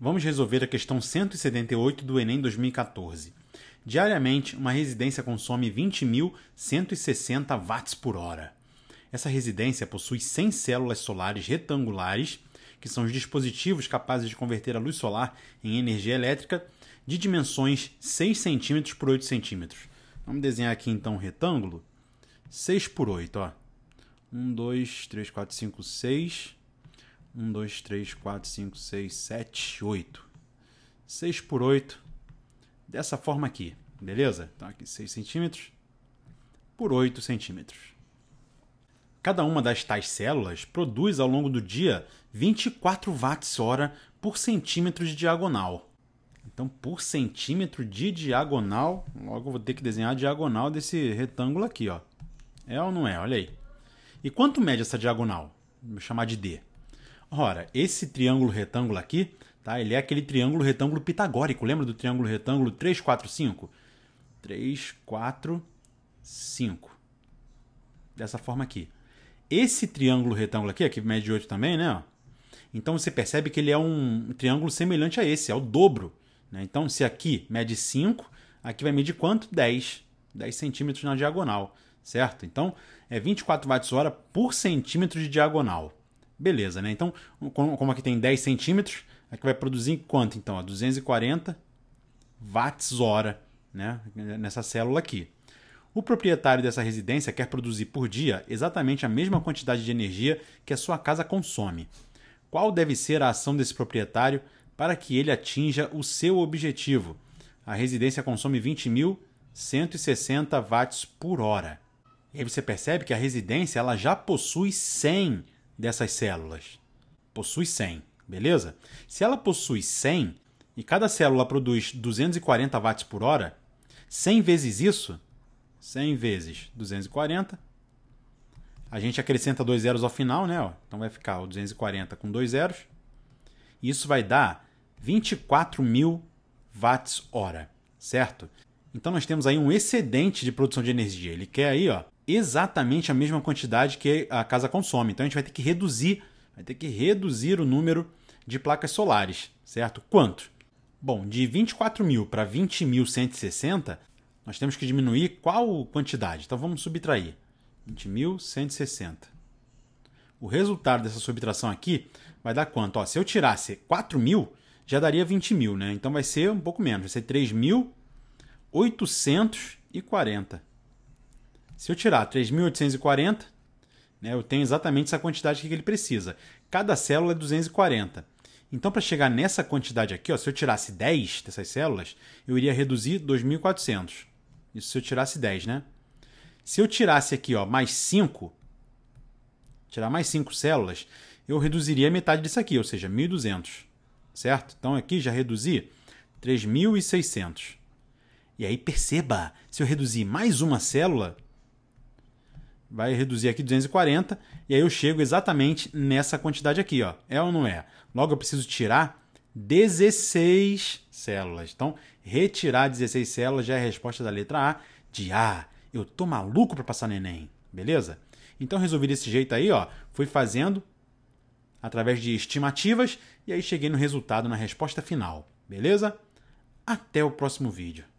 vamos resolver a questão 178 do Enem 2014. Diariamente, uma residência consome 20.160 watts por hora. Essa residência possui 100 células solares retangulares, que são os dispositivos capazes de converter a luz solar em energia elétrica, de dimensões 6 cm por 8 cm. Vamos desenhar aqui então um retângulo 6 por 8, ó. 1, 2, 3, 4, 5, 6. 1, 2, 3, 4, 5, 6, 7, 8. 6 por 8, dessa forma aqui, beleza? Então aqui 6 centímetros por 8 centímetros. Cada uma das tais células produz ao longo do dia 24 watts-hora por centímetro de diagonal. Então, por centímetro de diagonal, logo vou ter que desenhar a diagonal desse retângulo aqui, ó. É ou não é? Olha aí. E quanto mede essa diagonal? Vou chamar de D. Ora, esse triângulo retângulo aqui, tá? Ele é aquele triângulo retângulo pitagórico. Lembra do triângulo retângulo 3, 4, 5? 3, 4, 5. Dessa forma aqui. Esse triângulo retângulo aqui, aqui mede 8 também, né? Então você percebe que ele é um triângulo semelhante a esse, é o dobro. Né? Então, se aqui mede 5, aqui vai medir quanto? 10. 10 centímetros na diagonal, certo? Então, é 24 watts hora por centímetro de diagonal. Beleza, né? Então, como aqui tem 10 centímetros, aqui vai produzir quanto então? 240 watts hora né? nessa célula aqui. O proprietário dessa residência quer produzir por dia exatamente a mesma quantidade de energia que a sua casa consome. Qual deve ser a ação desse proprietário para que ele atinja o seu objetivo? A residência consome 20.160 watts por hora. E aí você percebe que a residência ela já possui 100 dessas células. Possui 100, beleza? Se ela possui 100 e cada célula produz 240 watts por hora, 100 vezes isso, 100 vezes 240, a gente acrescenta dois zeros ao final, né? Então vai ficar o 240 com dois zeros. Isso vai dar 24 mil watts hora, certo? Então nós temos aí um excedente de produção de energia. Ele quer aí, ó, exatamente a mesma quantidade que a casa consome. Então a gente vai ter que reduzir, vai ter que reduzir o número de placas solares, certo? Quanto? Bom, de 24 mil para 20.160, nós temos que diminuir qual quantidade? Então vamos subtrair. 20.160. O resultado dessa subtração aqui vai dar quanto? Ó, se eu tirasse 4 mil, já daria 20 mil, né? Então vai ser um pouco menos, vai ser 3.840. Se eu tirar 3.840, né, eu tenho exatamente essa quantidade que ele precisa. Cada célula é 240. Então, para chegar nessa quantidade aqui, ó, se eu tirasse 10 dessas células, eu iria reduzir 2.400. Isso se eu tirasse 10, né? Se eu tirasse aqui ó, mais 5, tirar mais 5 células, eu reduziria metade disso aqui, ou seja, 1.200. Certo? Então, aqui já reduzi 3.600. E aí, perceba, se eu reduzir mais uma célula, vai reduzir aqui 240, e aí eu chego exatamente nessa quantidade aqui, ó. É ou não é? Logo eu preciso tirar 16 células. Então, retirar 16 células já é a resposta da letra A de A. Ah, eu tô maluco para passar no Enem, beleza? Então resolvi desse jeito aí, ó. Fui fazendo através de estimativas e aí cheguei no resultado na resposta final, beleza? Até o próximo vídeo.